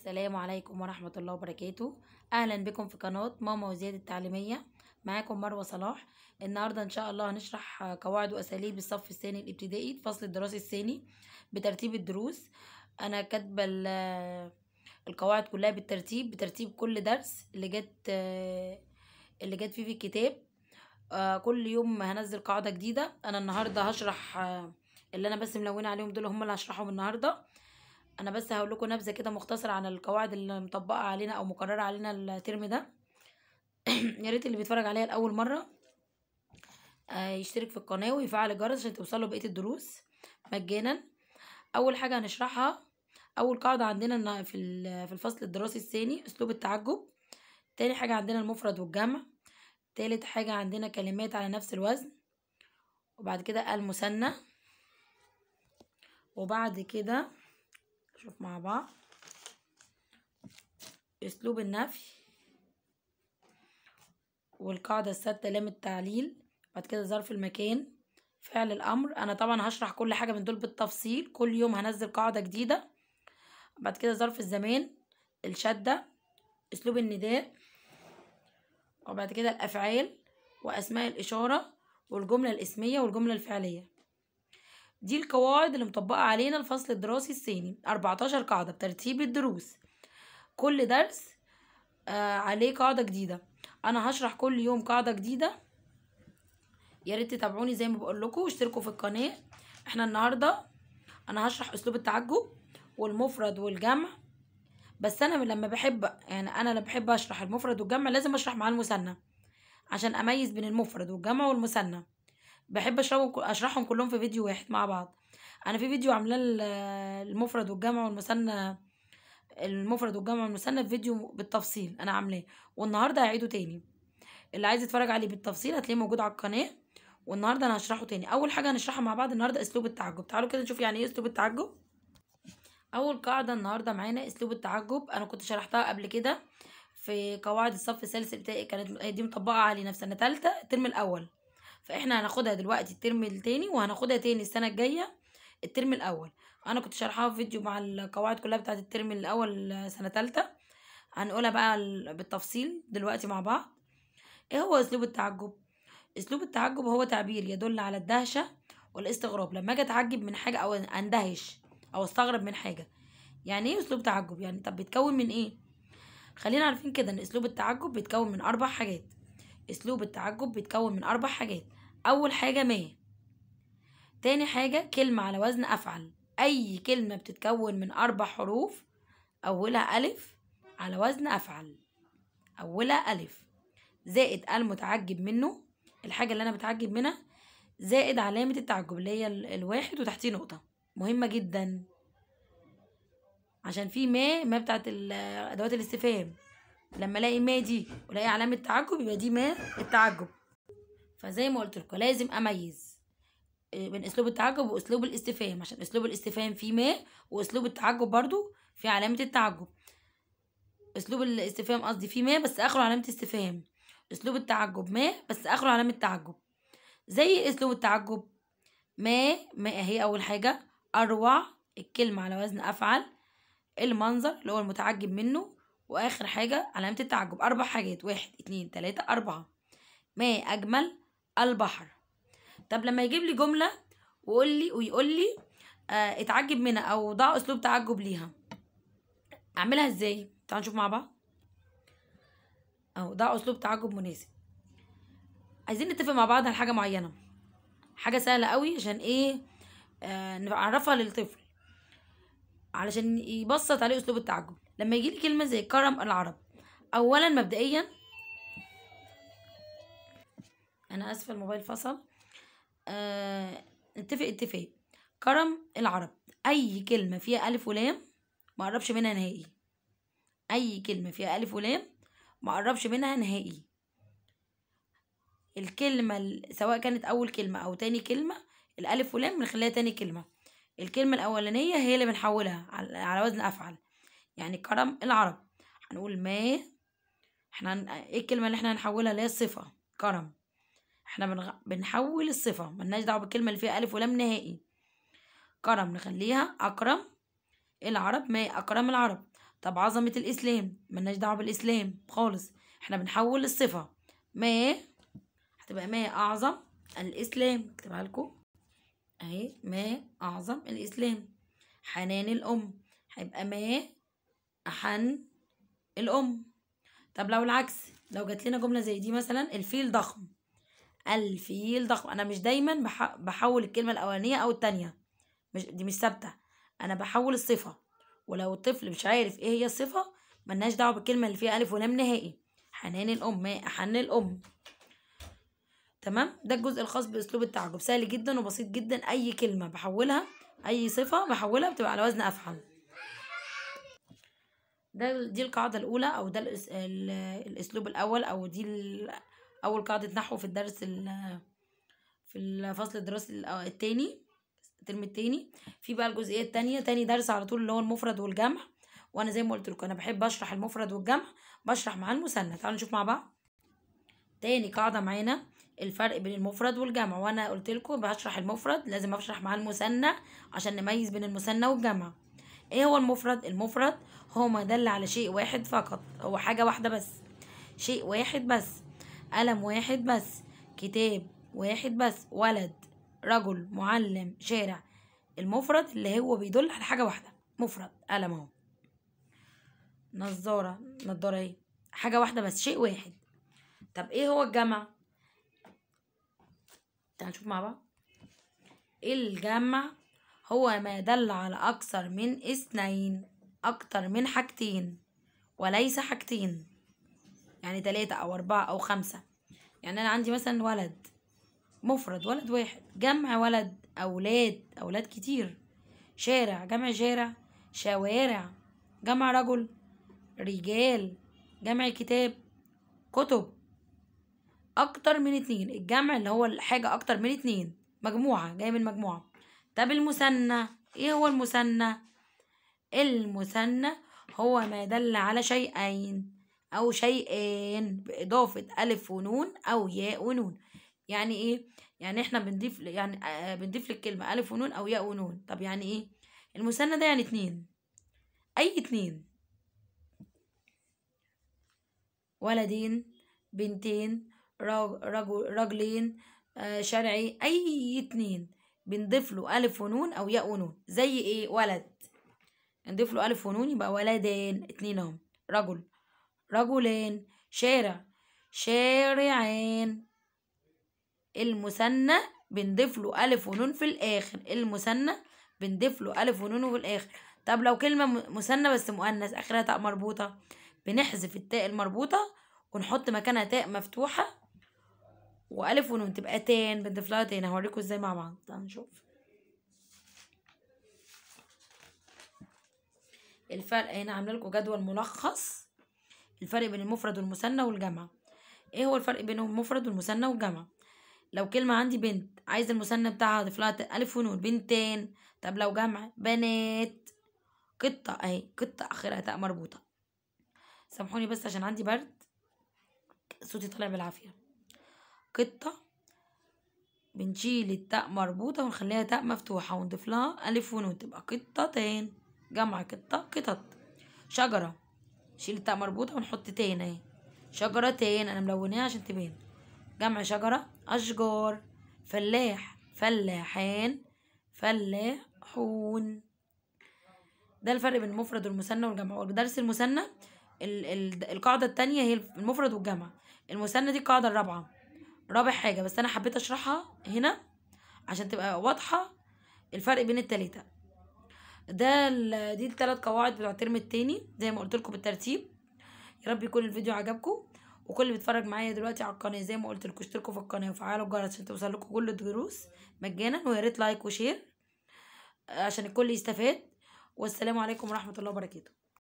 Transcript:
السلام عليكم ورحمة الله وبركاته أهلا بكم في قناة ماما وزياد التعليمية معاكم مروة صلاح النهاردة إن شاء الله هنشرح قواعد وأساليب الصف الثاني الابتدائي الفصل الدراسي الثاني بترتيب الدروس أنا كاتبة القواعد كلها بالترتيب بترتيب كل درس اللي جت اللي جت فيه في الكتاب آه، كل يوم هنزل قاعدة جديدة أنا النهاردة هشرح اللي أنا بس ملونة عليهم دول هم اللي هشرحهم النهاردة انا بس هقول لكم نبذه كده مختصره عن القواعد اللي مطبقه علينا او مقرره علينا الترم ده يا ريت اللي بيتفرج عليها لاول مره آه، يشترك في القناه ويفعل الجرس عشان توصله بقيه الدروس مجانا اول حاجه هنشرحها اول قاعده عندنا في في الفصل الدراسي الثاني اسلوب التعجب تاني حاجه عندنا المفرد والجمع تالت حاجه عندنا كلمات على نفس الوزن وبعد كده المثنى وبعد كده نشوف مع بعض اسلوب النفي والقاعدة السادسة لام التعليل بعد كده ظرف المكان فعل الأمر أنا طبعا هشرح كل حاجة من دول بالتفصيل كل يوم هنزل قاعدة جديدة بعد كده ظرف الزمان الشدة أسلوب النداء وبعد كده الأفعال وأسماء الإشارة والجملة الاسمية والجملة الفعلية دي القواعد اللي مطبقة علينا الفصل الدراسي الثاني 14 قاعدة بترتيب الدروس كل درس آه عليه قاعدة جديدة أنا هشرح كل يوم قاعدة جديدة يا ريت تتابعوني زي ما بقول لكم واشتركوا في القناة احنا النهاردة أنا هشرح أسلوب التعجب والمفرد والجمع بس أنا لما بحب يعني أنا لما بحب أشرح المفرد والجمع لازم أشرح مع المثنى عشان أميز بين المفرد والجمع والمثنى بحب اشربهم اشرحهم كلهم في فيديو واحد مع بعض انا في فيديو عاملاه المفرد والجمع والمثنى المفرد والجمع والمثنى في فيديو بالتفصيل انا عاملاه والنهارده هعيده تاني اللي عايز يتفرج عليه بالتفصيل هتلاقيه موجود على القناه والنهارده انا هشرحه تاني اول حاجه هنشرحها مع بعض النهارده اسلوب التعجب تعالوا كده نشوف يعني ايه اسلوب التعجب اول قاعده النهارده معانا اسلوب التعجب انا كنت شرحتها قبل كده في قواعد الصف الثالث ابتدائي كانت دي مطبقه علينا في سنه ثالثه الترم الاول فاحنا هناخدها دلوقتي الترم التاني وهناخدها تاني السنه الجايه الترم الاول انا كنت شارحاها في فيديو مع القواعد كلها بتاعه الترم الاول سنه تالتة هنقولها بقى بالتفصيل دلوقتي مع بعض ايه هو اسلوب التعجب اسلوب التعجب هو تعبير يدل على الدهشه والاستغراب لما اجي اتعجب من حاجه او اندهش او استغرب من حاجه يعني ايه اسلوب تعجب يعني طب بيتكون من ايه خلينا عارفين كده ان اسلوب التعجب بيتكون من اربع حاجات اسلوب التعجب بيتكون من اربع حاجات أول حاجة ما تاني حاجة كلمة على وزن أفعل أي كلمة بتتكون من أربع حروف أولها ألف على وزن أفعل أولها ألف زائد المتعجب منه الحاجة اللي أنا بتعجب منها زائد علامة التعجب اللي هي الواحد وتحتيه نقطة مهمة جدا عشان في ما ما بتاعت أدوات الاستفهام لما الاقي ما دي ولاقي علامة تعجب يبقى دي ما التعجب فزي ما قلت لكم لازم اميز آه، بين اسلوب التعجب واسلوب الاستفهام عشان اسلوب الاستفهام فيه ما واسلوب التعجب برضو في علامه التعجب اسلوب الاستفهام قصدي فيه ما بس اخره علامه استفهام اسلوب التعجب ما بس اخره علامه تعجب زي اسلوب التعجب ما ما هي اول حاجه اروع الكلمه على وزن افعل المنظر اللي هو المتعجب منه واخر حاجه علامه التعجب اربع حاجات واحد اتنين تلاته اربعه ما اجمل البحر طب لما يجيب لي جمله ويقول لي ويقول لي آه اتعجب منها او ضع اسلوب تعجب ليها اعملها ازاي تعالوا نشوف مع بعض اهو ضع اسلوب تعجب مناسب عايزين نتفق مع بعض على حاجه معينه حاجه سهله قوي عشان ايه آه نعرفها للطفل علشان يبسط عليه اسلوب التعجب لما يجي لي كلمه زي كرم العرب اولا مبدئيا انا اسفه الموبايل فصل آه اتفق اتفاق كرم العرب اي كلمه فيها الف ولام ما اقربش منها نهائي اي كلمه فيها الف ولام ما اقربش منها نهائي الكلمه سواء كانت اول كلمه او تاني كلمه الالف ولام بنخليها تاني كلمه الكلمه الاولانيه هي اللي بنحولها على وزن افعل يعني كرم العرب هنقول ما احنا ايه الكلمه اللي احنا هنحولها اللي صفه كرم احنا بنغ... بنحول الصفة ملناش دعوة بالكلمة اللي فيها ألف ولام نهائي كرم نخليها أكرم العرب ما أكرم العرب طب عظمة الإسلام ملناش دعوة بالإسلام خالص احنا بنحول الصفة ما هتبقى ما أعظم الإسلام اكتبها لكم أهي ما أعظم الإسلام حنان الأم هيبقى ما أحن الأم طب لو العكس لو جات لنا جملة زي دي مثلا الفيل ضخم الفيل ضخم انا مش دايما بحول الكلمه الاولانيه او الثانيه مش دي مش ثابته انا بحول الصفه ولو الطفل مش عارف ايه هي الصفه ملناش دعوه بالكلمه اللي فيها الف ولام نهائي حنان الام حن الام تمام ده الجزء الخاص باسلوب التعجب سهل جدا وبسيط جدا اي كلمه بحولها اي صفه بحولها بتبقى على وزن افعل ده دي القاعده الاولى او ده الاسلوب الاول او دي اول قاعده نحو في الدرس في الفصل الدراسي آه، التاني الترم التاني في بقى الجزئيه التانيه تاني درس على طول اللي هو المفرد والجمع وانا زي ما قلت لكم انا بحب اشرح المفرد والجمع بشرح مع المثنى تعالوا نشوف مع بعض تاني قاعده معانا الفرق بين المفرد والجمع وانا قلت لكم بشرح المفرد لازم اشرح مع المثنى عشان نميز بين المثنى والجمع ايه هو المفرد المفرد هو ما يدل على شيء واحد فقط هو حاجه واحده بس شيء واحد بس قلم واحد بس كتاب واحد بس ولد رجل معلم شارع المفرد اللي هو بيدل على حاجة واحدة مفرد قلم اهو نظارة نظارة ايه حاجة واحدة بس شيء واحد طب ايه هو الجمع تعال نشوف مع بعض الجمع هو ما دل على أكثر من اثنين أكتر من حاجتين وليس حاجتين يعني تلاتة أو أربعة أو خمسة يعني أنا عندي مثلا ولد مفرد ولد واحد جمع ولد أولاد أولاد كتير شارع جمع شارع شوارع جمع رجل رجال جمع كتاب كتب أكتر من اتنين الجمع اللي هو الحاجة أكتر من اتنين مجموعة جاي من مجموعة طب المثنى إيه هو المثنى المثنى هو ما دل على شيئين أو شيئين بإضافة ألف ونون أو ياء ونون يعني إيه؟ يعني إحنا بنضيف يعني آه، بنضيف للكلمة ألف ونون أو ياء ونون طب يعني إيه؟ المثنى ده يعني اتنين أي اتنين ولدين بنتين رجل رجلين آه، شرعي أي اتنين بنضيف له ألف ونون أو ياء ونون زي إيه؟ ولد نضيف له ألف ونون يبقى ولدان اتنين أهم رجل رجلان شارع شارعان المثنى بنضيف له ألف ونون في الآخر المثنى بنضيف له ألف ونون في الآخر طب لو كلمة مثنى بس مؤنث آخرها تاء مربوطة بنحذف التاء المربوطة ونحط مكانها تاء مفتوحة وألف ونون تبقى تان بنضيف لها تان هوريكم ازاي مع بعض هنشوف الفرق هنا عامله لكم جدول ملخص الفرق بين المفرد والمثنى والجمع ايه هو الفرق بين المفرد والمثنى والجمع لو كلمة عندي بنت عايز المثنى بتاعها اضيف لها ألف ونون بنتين طب لو جمع بنات قطة اهي قطة آخرها تاء مربوطة سامحوني بس عشان عندي برد صوتي طالع بالعافية قطة بنشيل التاء مربوطة ونخليها تاء مفتوحة ونضيف لها ألف ونون تبقى قطتين جمع قطة قطط شجرة شيل التاء مربوطه ونحط تاني اهي شجره تاني انا ملونها عشان تبان جمع شجره اشجار فلاح فلاحان فلاحون ده الفرق بين المفرد والمثنى والجمع درس المثنى ال ال القاعده الثانيه هي المفرد والجمع المثنى دي القاعده الرابعه رابع حاجه بس انا حبيت اشرحها هنا عشان تبقى واضحه الفرق بين التلاته ده دي الثلاث قواعد بتوع الترم التاني زي ما قلت لكم بالترتيب يا رب يكون الفيديو عجبكم وكل اللي بيتفرج معايا دلوقتي على القناه زي ما قلت لكم اشتركوا في القناه وفعلوا الجرس عشان توصل لكم كل الدروس مجانا ويا ريت لايك وشير آه، عشان الكل يستفاد والسلام عليكم ورحمه الله وبركاته